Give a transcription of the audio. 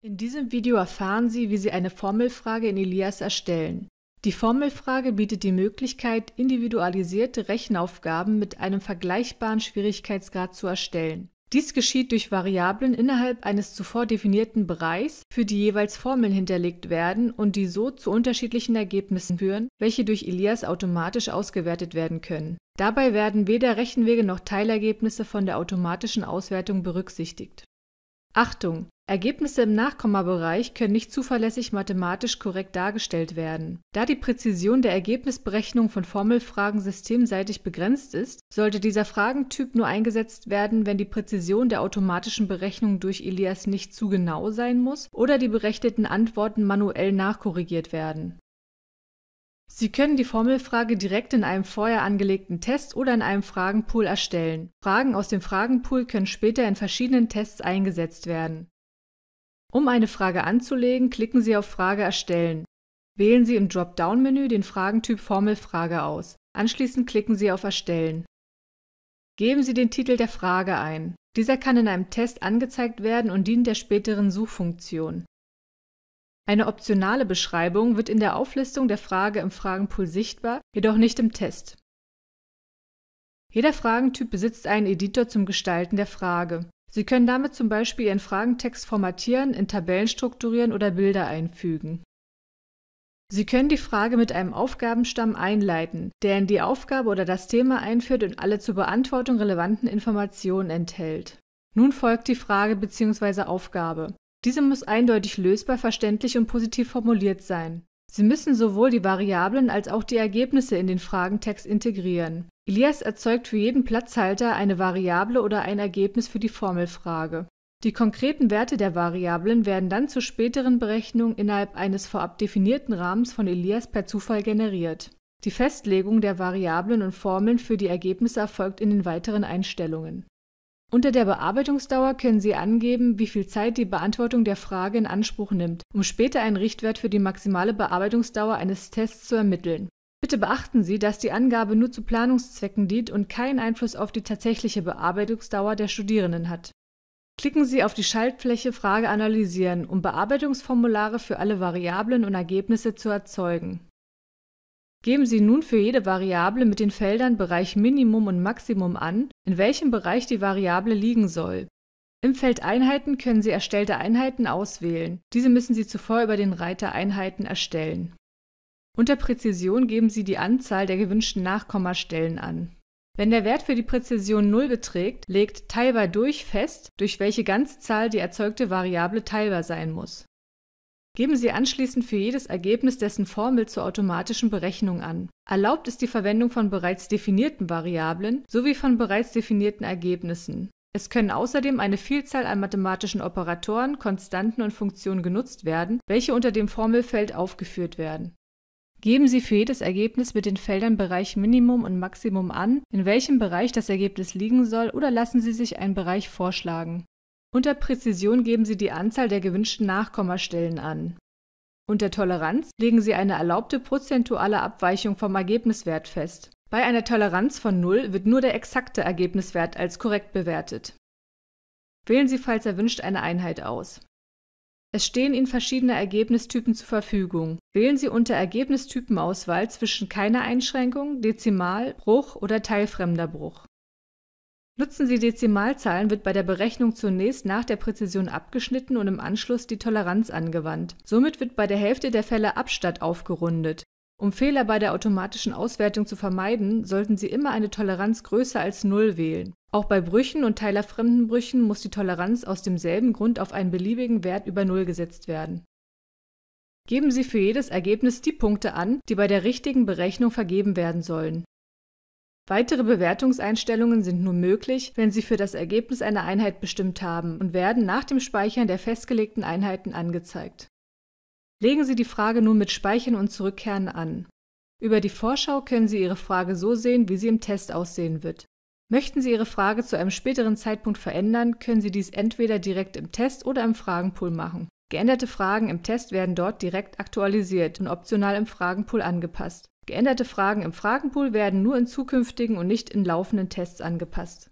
In diesem Video erfahren Sie, wie Sie eine Formelfrage in Elias erstellen. Die Formelfrage bietet die Möglichkeit, individualisierte Rechenaufgaben mit einem vergleichbaren Schwierigkeitsgrad zu erstellen. Dies geschieht durch Variablen innerhalb eines zuvor definierten Bereichs, für die jeweils Formeln hinterlegt werden und die so zu unterschiedlichen Ergebnissen führen, welche durch Elias automatisch ausgewertet werden können. Dabei werden weder Rechenwege noch Teilergebnisse von der automatischen Auswertung berücksichtigt. Achtung! Ergebnisse im Nachkommabereich können nicht zuverlässig mathematisch korrekt dargestellt werden. Da die Präzision der Ergebnisberechnung von Formelfragen systemseitig begrenzt ist, sollte dieser Fragentyp nur eingesetzt werden, wenn die Präzision der automatischen Berechnung durch Elias nicht zu genau sein muss oder die berechneten Antworten manuell nachkorrigiert werden. Sie können die Formelfrage direkt in einem vorher angelegten Test oder in einem Fragenpool erstellen. Fragen aus dem Fragenpool können später in verschiedenen Tests eingesetzt werden. Um eine Frage anzulegen, klicken Sie auf Frage erstellen. Wählen Sie im Dropdown-Menü den Fragentyp Formelfrage aus. Anschließend klicken Sie auf Erstellen. Geben Sie den Titel der Frage ein. Dieser kann in einem Test angezeigt werden und dient der späteren Suchfunktion. Eine optionale Beschreibung wird in der Auflistung der Frage im Fragenpool sichtbar, jedoch nicht im Test. Jeder Fragentyp besitzt einen Editor zum Gestalten der Frage. Sie können damit zum Beispiel Ihren Fragentext formatieren, in Tabellen strukturieren oder Bilder einfügen. Sie können die Frage mit einem Aufgabenstamm einleiten, der in die Aufgabe oder das Thema einführt und alle zur Beantwortung relevanten Informationen enthält. Nun folgt die Frage bzw. Aufgabe. Diese muss eindeutig lösbar, verständlich und positiv formuliert sein. Sie müssen sowohl die Variablen als auch die Ergebnisse in den Fragentext integrieren. Elias erzeugt für jeden Platzhalter eine Variable oder ein Ergebnis für die Formelfrage. Die konkreten Werte der Variablen werden dann zur späteren Berechnung innerhalb eines vorab definierten Rahmens von Elias per Zufall generiert. Die Festlegung der Variablen und Formeln für die Ergebnisse erfolgt in den weiteren Einstellungen. Unter der Bearbeitungsdauer können Sie angeben, wie viel Zeit die Beantwortung der Frage in Anspruch nimmt, um später einen Richtwert für die maximale Bearbeitungsdauer eines Tests zu ermitteln. Bitte beachten Sie, dass die Angabe nur zu Planungszwecken dient und keinen Einfluss auf die tatsächliche Bearbeitungsdauer der Studierenden hat. Klicken Sie auf die Schaltfläche Frage analysieren, um Bearbeitungsformulare für alle Variablen und Ergebnisse zu erzeugen. Geben Sie nun für jede Variable mit den Feldern Bereich Minimum und Maximum an, in welchem Bereich die Variable liegen soll. Im Feld Einheiten können Sie erstellte Einheiten auswählen. Diese müssen Sie zuvor über den Reiter Einheiten erstellen. Unter Präzision geben Sie die Anzahl der gewünschten Nachkommastellen an. Wenn der Wert für die Präzision 0 beträgt, legt teilbar durch fest, durch welche Ganzzahl die erzeugte Variable teilbar sein muss. Geben Sie anschließend für jedes Ergebnis dessen Formel zur automatischen Berechnung an. Erlaubt ist die Verwendung von bereits definierten Variablen sowie von bereits definierten Ergebnissen. Es können außerdem eine Vielzahl an mathematischen Operatoren, Konstanten und Funktionen genutzt werden, welche unter dem Formelfeld aufgeführt werden. Geben Sie für jedes Ergebnis mit den Feldern Bereich Minimum und Maximum an, in welchem Bereich das Ergebnis liegen soll, oder lassen Sie sich einen Bereich vorschlagen. Unter Präzision geben Sie die Anzahl der gewünschten Nachkommastellen an. Unter Toleranz legen Sie eine erlaubte prozentuale Abweichung vom Ergebniswert fest. Bei einer Toleranz von 0 wird nur der exakte Ergebniswert als korrekt bewertet. Wählen Sie falls erwünscht eine Einheit aus. Es stehen Ihnen verschiedene Ergebnistypen zur Verfügung. Wählen Sie unter Ergebnistypenauswahl zwischen keiner Einschränkung, Dezimal, Bruch oder teilfremder Bruch. Nutzen Sie Dezimalzahlen, wird bei der Berechnung zunächst nach der Präzision abgeschnitten und im Anschluss die Toleranz angewandt. Somit wird bei der Hälfte der Fälle Abstand aufgerundet. Um Fehler bei der automatischen Auswertung zu vermeiden, sollten Sie immer eine Toleranz größer als 0 wählen. Auch bei Brüchen und teilerfremden Brüchen muss die Toleranz aus demselben Grund auf einen beliebigen Wert über Null gesetzt werden. Geben Sie für jedes Ergebnis die Punkte an, die bei der richtigen Berechnung vergeben werden sollen. Weitere Bewertungseinstellungen sind nur möglich, wenn Sie für das Ergebnis eine Einheit bestimmt haben und werden nach dem Speichern der festgelegten Einheiten angezeigt. Legen Sie die Frage nun mit Speichern und Zurückkehren an. Über die Vorschau können Sie Ihre Frage so sehen, wie sie im Test aussehen wird. Möchten Sie Ihre Frage zu einem späteren Zeitpunkt verändern, können Sie dies entweder direkt im Test oder im Fragenpool machen. Geänderte Fragen im Test werden dort direkt aktualisiert und optional im Fragenpool angepasst. Geänderte Fragen im Fragenpool werden nur in zukünftigen und nicht in laufenden Tests angepasst.